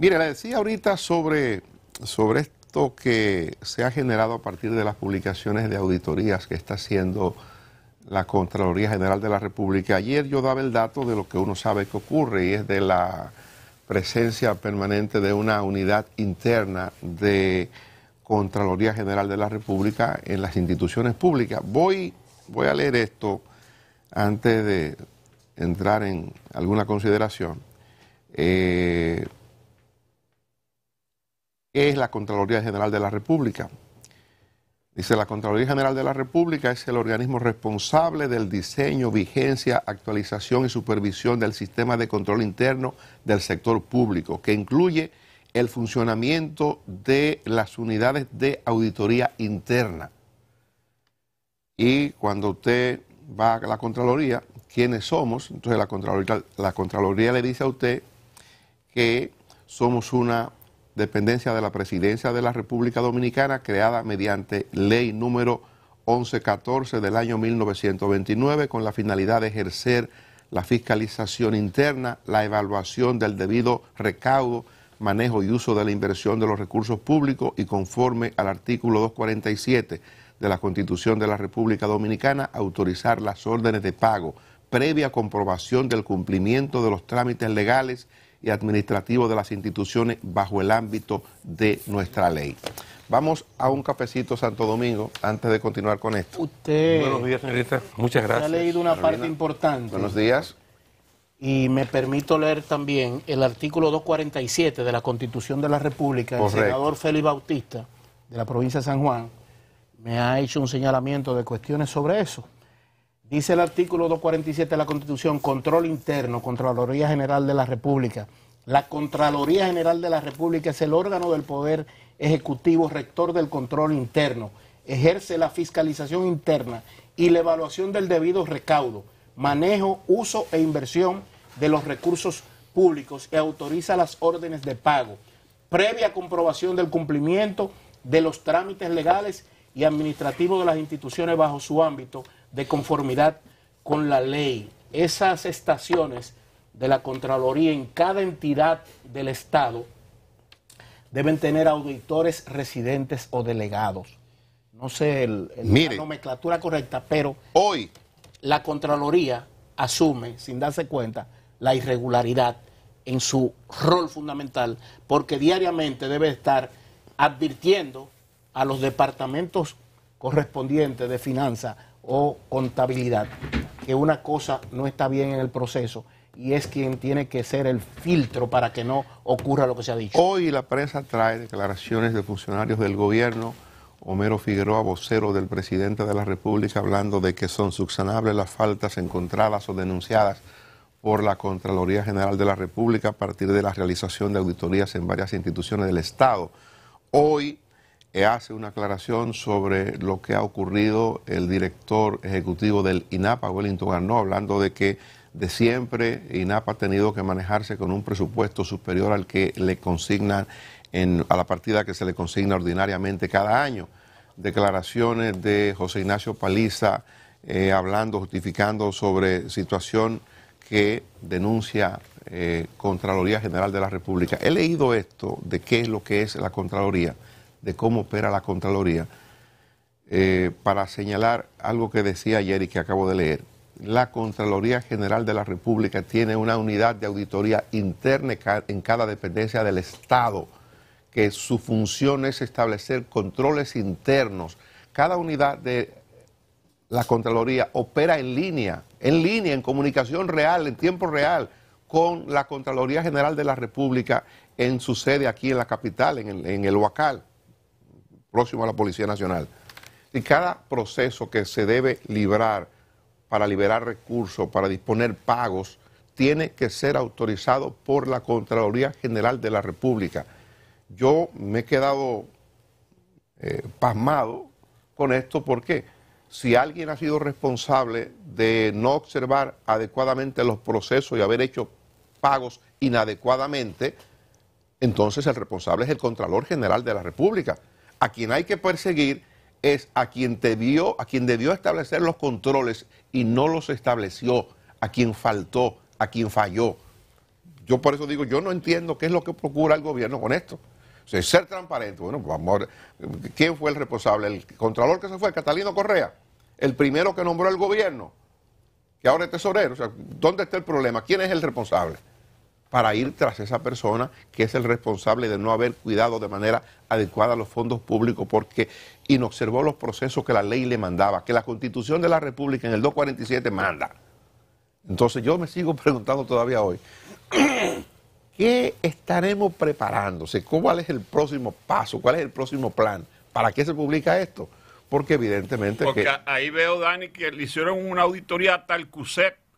Mire, le decía ahorita sobre, sobre esto que se ha generado a partir de las publicaciones de auditorías que está haciendo la Contraloría General de la República. Ayer yo daba el dato de lo que uno sabe que ocurre y es de la presencia permanente de una unidad interna de Contraloría General de la República en las instituciones públicas. Voy, voy a leer esto antes de entrar en alguna consideración. Eh, es la Contraloría General de la República. Dice, la Contraloría General de la República es el organismo responsable del diseño, vigencia, actualización y supervisión del sistema de control interno del sector público, que incluye el funcionamiento de las unidades de auditoría interna. Y cuando usted va a la Contraloría, ¿quiénes somos? Entonces la Contraloría, la Contraloría le dice a usted que somos una dependencia de la Presidencia de la República Dominicana creada mediante ley número 1114 del año 1929 con la finalidad de ejercer la fiscalización interna, la evaluación del debido recaudo, manejo y uso de la inversión de los recursos públicos y conforme al artículo 247 de la Constitución de la República Dominicana, autorizar las órdenes de pago previa comprobación del cumplimiento de los trámites legales y administrativo de las instituciones bajo el ámbito de nuestra ley. Vamos a un cafecito Santo Domingo antes de continuar con esto. Usted. Buenos días, señorita. Muchas gracias. ha leído una parte importante. Buenos días. Y me permito leer también el artículo 247 de la Constitución de la República. El senador Félix Bautista, de la provincia de San Juan, me ha hecho un señalamiento de cuestiones sobre eso. Dice el artículo 247 de la Constitución, control interno, Contraloría General de la República. La Contraloría General de la República es el órgano del Poder Ejecutivo rector del control interno. Ejerce la fiscalización interna y la evaluación del debido recaudo, manejo, uso e inversión de los recursos públicos y autoriza las órdenes de pago, previa comprobación del cumplimiento de los trámites legales y administrativos de las instituciones bajo su ámbito de conformidad con la ley. Esas estaciones de la Contraloría en cada entidad del Estado deben tener auditores residentes o delegados. No sé el, la nomenclatura correcta, pero hoy la Contraloría asume, sin darse cuenta, la irregularidad en su rol fundamental, porque diariamente debe estar advirtiendo a los departamentos correspondientes de finanzas o contabilidad, que una cosa no está bien en el proceso y es quien tiene que ser el filtro para que no ocurra lo que se ha dicho. Hoy la prensa trae declaraciones de funcionarios del gobierno, Homero Figueroa, vocero del presidente de la República, hablando de que son subsanables las faltas encontradas o denunciadas por la Contraloría General de la República a partir de la realización de auditorías en varias instituciones del Estado. Hoy e hace una aclaración sobre lo que ha ocurrido el director ejecutivo del INAPA, Wellington Arnaud, hablando de que de siempre INAPA ha tenido que manejarse con un presupuesto superior al que le consignan a la partida que se le consigna ordinariamente cada año. Declaraciones de José Ignacio Paliza eh, hablando, justificando sobre situación que denuncia eh, Contraloría General de la República. He leído esto de qué es lo que es la Contraloría de cómo opera la Contraloría, eh, para señalar algo que decía ayer y que acabo de leer. La Contraloría General de la República tiene una unidad de auditoría interna en cada dependencia del Estado, que su función es establecer controles internos. Cada unidad de la Contraloría opera en línea, en línea, en comunicación real, en tiempo real, con la Contraloría General de la República en su sede aquí en la capital, en en el Huacal próximo a la Policía Nacional. Y cada proceso que se debe librar para liberar recursos, para disponer pagos, tiene que ser autorizado por la Contraloría General de la República. Yo me he quedado eh, pasmado con esto porque si alguien ha sido responsable de no observar adecuadamente los procesos y haber hecho pagos inadecuadamente, entonces el responsable es el Contralor General de la República. A quien hay que perseguir es a quien te a quien debió establecer los controles y no los estableció, a quien faltó, a quien falló. Yo por eso digo, yo no entiendo qué es lo que procura el gobierno con esto. O ser transparente. Bueno, vamos pues, ¿quién fue el responsable? ¿El contralor que se fue? ¿Catalino Correa? ¿El primero que nombró el gobierno? Que ahora es tesorero. O sea, ¿dónde está el problema? ¿Quién es el responsable? para ir tras esa persona que es el responsable de no haber cuidado de manera adecuada los fondos públicos porque inobservó los procesos que la ley le mandaba, que la Constitución de la República en el 247 manda. Entonces yo me sigo preguntando todavía hoy, ¿qué estaremos preparándose? ¿Cuál es el próximo paso? ¿Cuál es el próximo plan? ¿Para qué se publica esto? Porque evidentemente... Porque ahí veo, Dani, que le hicieron una auditoría a tal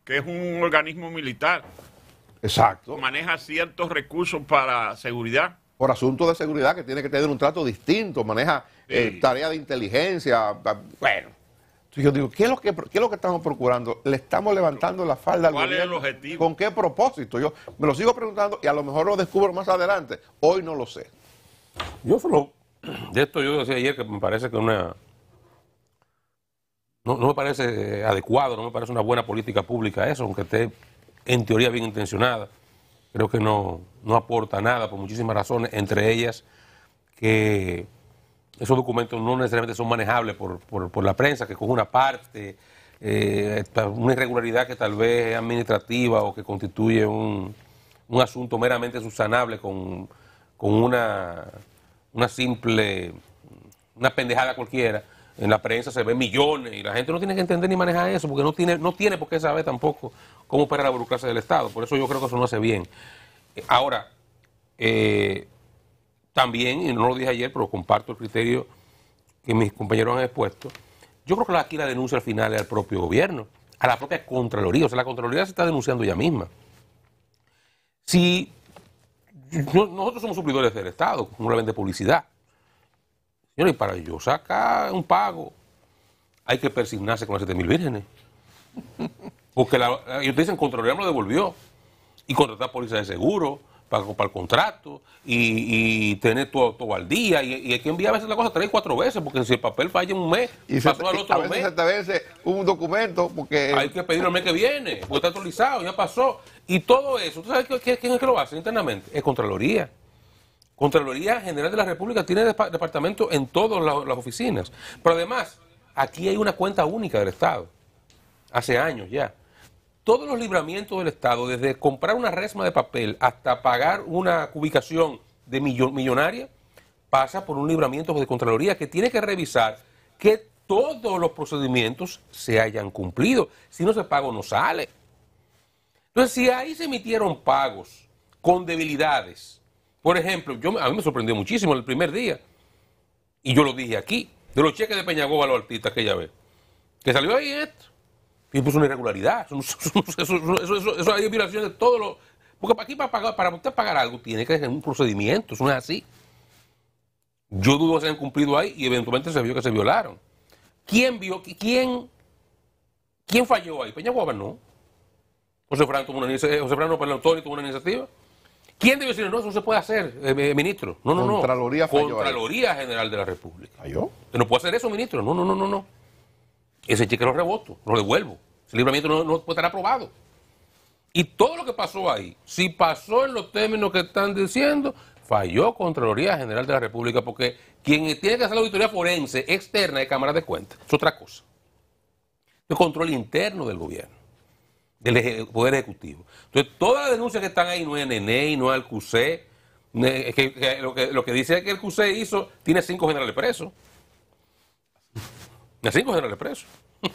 que es un organismo militar. Exacto. Maneja ciertos recursos para seguridad. Por asuntos de seguridad que tiene que tener un trato distinto, maneja eh, tarea de inteligencia. Bueno, yo digo, ¿qué es, lo que, lo que estamos procurando? ¿Le estamos levantando la falda al ¿Cuál es el objetivo? ¿Con qué propósito? Yo me lo sigo preguntando y a lo mejor lo descubro más adelante. Hoy no lo sé. Yo solo, de esto yo decía ayer que me parece que una... No, no me parece adecuado, no me parece una buena política pública eso, aunque esté en teoría bien intencionada, creo que no, aporta nada por muchísimas razones, entre ellas que esos documentos no necesariamente son manejables por, la prensa, que con una parte, eh, una irregularidad que tal vez es administrativa o que constituye un, asunto meramente subsanable con, una, una simple, una pendejada cualquiera en la prensa se ven millones y la gente no tiene que entender ni manejar eso porque no tiene, no tiene por qué saber tampoco cómo opera la burocracia del Estado. Por eso yo creo que eso no hace bien. Ahora, eh, también, y no lo dije ayer, pero comparto el criterio que mis compañeros han expuesto, yo creo que aquí la denuncia al final es al propio gobierno, a la propia Contraloría. O sea, la Contraloría se está denunciando ella misma. Si nosotros somos suplidores del Estado, como le vende publicidad. Y para yo sacar un pago, hay que persignarse con las mil vírgenes. Porque la, ellos dicen, Contraloría lo devolvió. Y contratar póliza de seguro para, para el contrato y, tener todo, todo, al día. Y, hay que enviar a veces la cosa tres, cuatro veces, porque si el papel falla un mes, y pasó al otro veces mes. a veces un documento, porque. Hay que pedirlo el mes que viene, porque está actualizado, ya pasó. Y todo eso, ¿tú sabes quién es que lo hace internamente? Es Contraloría. Contraloría General de la República tiene departamento en todas las oficinas. Pero además, aquí hay una cuenta única del Estado. Hace años ya. Todos los libramientos del Estado, desde comprar una resma de papel hasta pagar una ubicación de millonaria, pasa por un libramiento de Contraloría que tiene que revisar que todos los procedimientos se hayan cumplido. Si no se paga, no sale. Entonces, si ahí se emitieron pagos con debilidades, por ejemplo, yo, a mí me sorprendió muchísimo el primer día, y yo lo dije aquí, de los cheques de Peñagoba a los artistas que vez, ve, que salió ahí esto, y puso una irregularidad, eso, eso, hay violación de todos los... Porque aquí para, pagar, para usted pagar algo tiene que ser un procedimiento, eso no es así. Yo dudo que se han cumplido ahí y eventualmente se vio que se violaron. ¿Quién vio? ¿Quién, quién falló ahí? Peñagoba no. José Franco una eh, José Franco tuvo una iniciativa. ¿Quién debe decir no? Eso se puede hacer, eh, eh, ministro. No, no, no. Contraloría, General de la República. ¿Falló? ¿Ah, no puede hacer eso, ministro. No, no, no, no, no. Ese cheque lo reboto, lo devuelvo. Ese libramiento no, puede estar aprobado. Y todo lo que pasó ahí, si pasó en los términos que están diciendo, falló Contraloría General de la República, porque quien tiene que hacer la auditoría forense externa de Cámara de Cuentas es otra cosa. Es control interno del gobierno del Poder Ejecutivo. Entonces, todas las denuncias que están ahí, no es y e, no es el QC, lo, que, dice es que el Cuse hizo, tiene cinco generales presos. Tiene cinco generales presos. o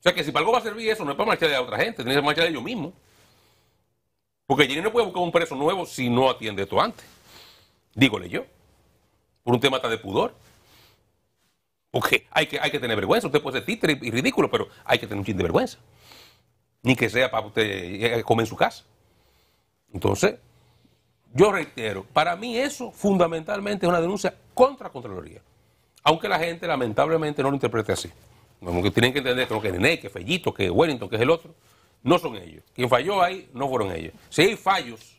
sea que si para algo va a servir eso, no es para marchar de otra gente, tiene que marchar de ellos mismos. Porque Jenny no puede buscar un preso nuevo si no atiende esto antes. Dígole yo. Por un tema tan de pudor. Porque hay que, hay que tener vergüenza. Usted puede ser títere y, ridículo, pero hay que tener un chin de vergüenza ni que sea para usted eh, comer en su casa. Entonces, yo reitero, para mí eso fundamentalmente es una denuncia contra Contraloría. Aunque la gente lamentablemente no lo interprete así. tienen que entender que lo que es Nene, que Fellito, que Wellington, que es el otro, no son ellos. Quien falló ahí no fueron ellos. Si hay fallos,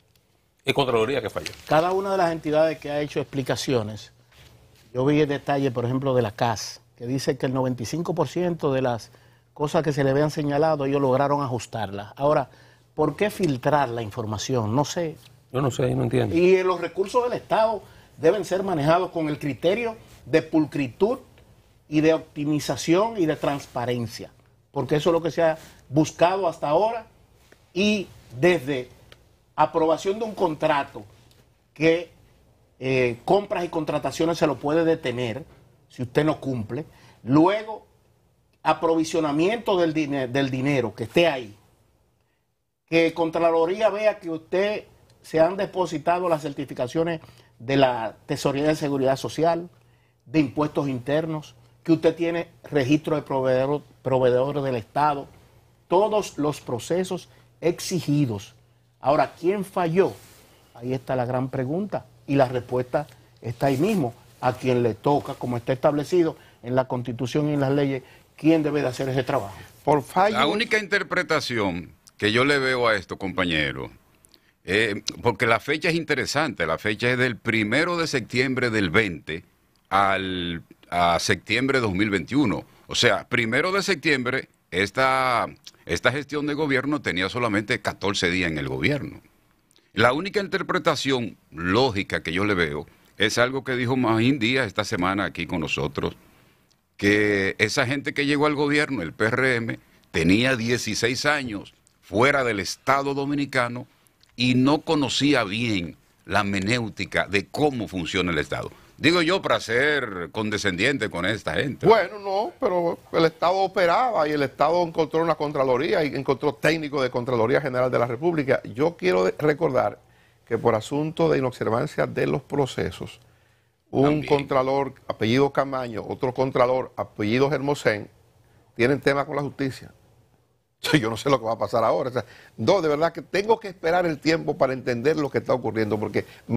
es Contraloría que falló. Cada una de las entidades que ha hecho explicaciones, yo vi el detalle, por ejemplo, de la CAS, que dice que el 95% de las cosas que se le habían señalado, ellos lograron ajustarlas. Ahora, ¿por qué filtrar la información? No sé. Yo no sé, no entiendo. Y eh, los recursos del Estado deben ser manejados con el criterio de pulcritud y de optimización y de transparencia, porque eso es lo que se ha buscado hasta ahora y desde aprobación de un contrato que eh, compras y contrataciones se lo puede detener si usted no cumple, luego aprovisionamiento del, del dinero que esté ahí. Que Contraloría vea que usted se han depositado las certificaciones de la Tesorería de Seguridad Social, de impuestos internos, que usted tiene registro de proveedor, proveedores del Estado, todos los procesos exigidos. Ahora, ¿quién falló? Ahí está la gran pregunta y la respuesta está ahí mismo, a quien le toca, como está establecido en la Constitución y en las leyes, quién debe de hacer ese trabajo. Por La única interpretación que yo le veo a esto, compañero, eh, porque la fecha es interesante, la fecha es del primero de septiembre del 20 al, septiembre de 2021. O sea, primero de septiembre, esta, esta gestión de gobierno tenía solamente 14 días en el gobierno. La única interpretación lógica que yo le veo es algo que dijo Magín Díaz esta semana aquí con nosotros, que esa gente que llegó al gobierno, el PRM, tenía 16 años fuera del Estado dominicano y no conocía bien la menéutica de cómo funciona el Estado. Digo yo para ser condescendiente con esta gente. Bueno, no, pero el Estado operaba y el Estado encontró una Contraloría y encontró técnico de Contraloría General de la República. Yo quiero recordar que por asunto de inobservancia de los procesos, un contralor apellido Camaño, otro contralor apellido Germosén, tienen temas con la justicia. Yo no sé lo que va a pasar ahora. Dos, de verdad que tengo que esperar el tiempo para entender lo que está ocurriendo, porque